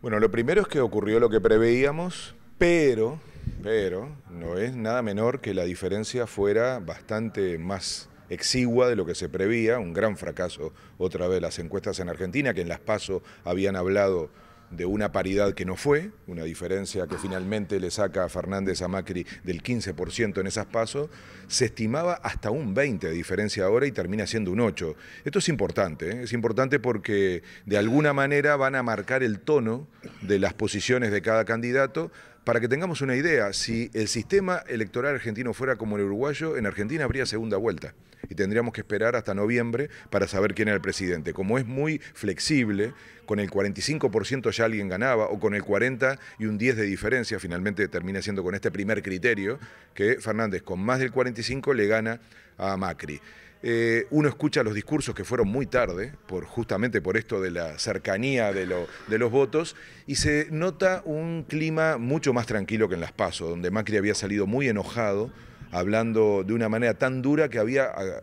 Bueno, lo primero es que ocurrió lo que preveíamos, pero, pero no es nada menor que la diferencia fuera bastante más exigua de lo que se prevía, un gran fracaso otra vez las encuestas en Argentina, que en las PASO habían hablado de una paridad que no fue, una diferencia que finalmente le saca a Fernández a Macri del 15% en esas pasos, se estimaba hasta un 20% de diferencia ahora y termina siendo un 8%. Esto es importante, ¿eh? es importante porque de alguna manera van a marcar el tono de las posiciones de cada candidato, para que tengamos una idea, si el sistema electoral argentino fuera como el uruguayo, en Argentina habría segunda vuelta y tendríamos que esperar hasta noviembre para saber quién era el presidente. Como es muy flexible, con el 45% ya alguien ganaba o con el 40 y un 10 de diferencia, finalmente termina siendo con este primer criterio, que Fernández con más del 45 le gana a Macri. Eh, uno escucha los discursos que fueron muy tarde, por, justamente por esto de la cercanía de, de, los votos, y se nota un clima mucho más tranquilo que en Las pasos donde Macri había salido muy enojado hablando de una manera tan dura que había ah,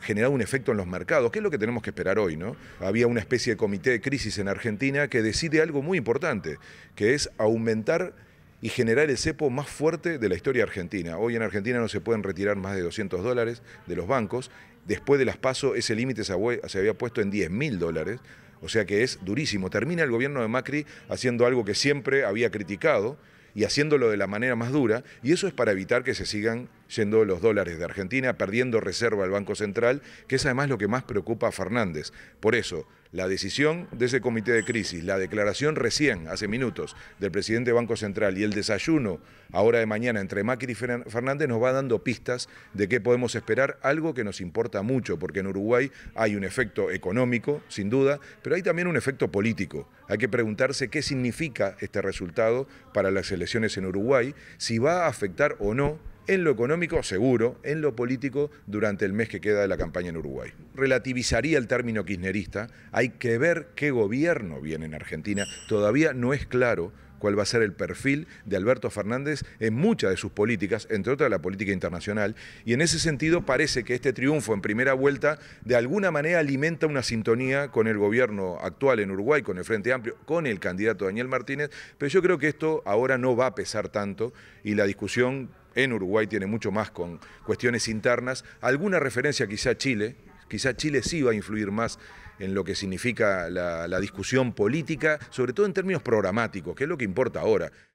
generado un efecto en los mercados, que es lo que tenemos que esperar hoy. ¿no? Había una especie de comité de crisis en Argentina que decide algo muy importante, que es aumentar y generar el cepo más fuerte de la historia argentina. Hoy en Argentina no se pueden retirar más de 200 dólares de los bancos. Después de las pasos ese límite se había puesto en 10.000 dólares. O sea que es durísimo. Termina el gobierno de Macri haciendo algo que siempre había criticado y haciéndolo de la manera más dura. Y eso es para evitar que se sigan yendo los dólares de Argentina, perdiendo reserva al Banco Central, que es además lo que más preocupa a Fernández. Por eso, la decisión de ese comité de crisis, la declaración recién, hace minutos, del presidente del Banco Central y el desayuno ahora de mañana entre Macri y Fernández nos va dando pistas de qué podemos esperar, algo que nos importa mucho, porque en Uruguay hay un efecto económico, sin duda, pero hay también un efecto político. Hay que preguntarse qué significa este resultado para las elecciones en Uruguay, si va a afectar o no en lo económico seguro, en lo político durante el mes que queda de la campaña en Uruguay. Relativizaría el término kirchnerista, hay que ver qué gobierno viene en Argentina, todavía no es claro cuál va a ser el perfil de Alberto Fernández en muchas de sus políticas, entre otras la política internacional, y en ese sentido parece que este triunfo en primera vuelta de alguna manera alimenta una sintonía con el gobierno actual en Uruguay, con el Frente Amplio, con el candidato Daniel Martínez, pero yo creo que esto ahora no va a pesar tanto y la discusión en Uruguay tiene mucho más con cuestiones internas, alguna referencia quizá a Chile, quizá Chile sí va a influir más en lo que significa la, la discusión política, sobre todo en términos programáticos, que es lo que importa ahora.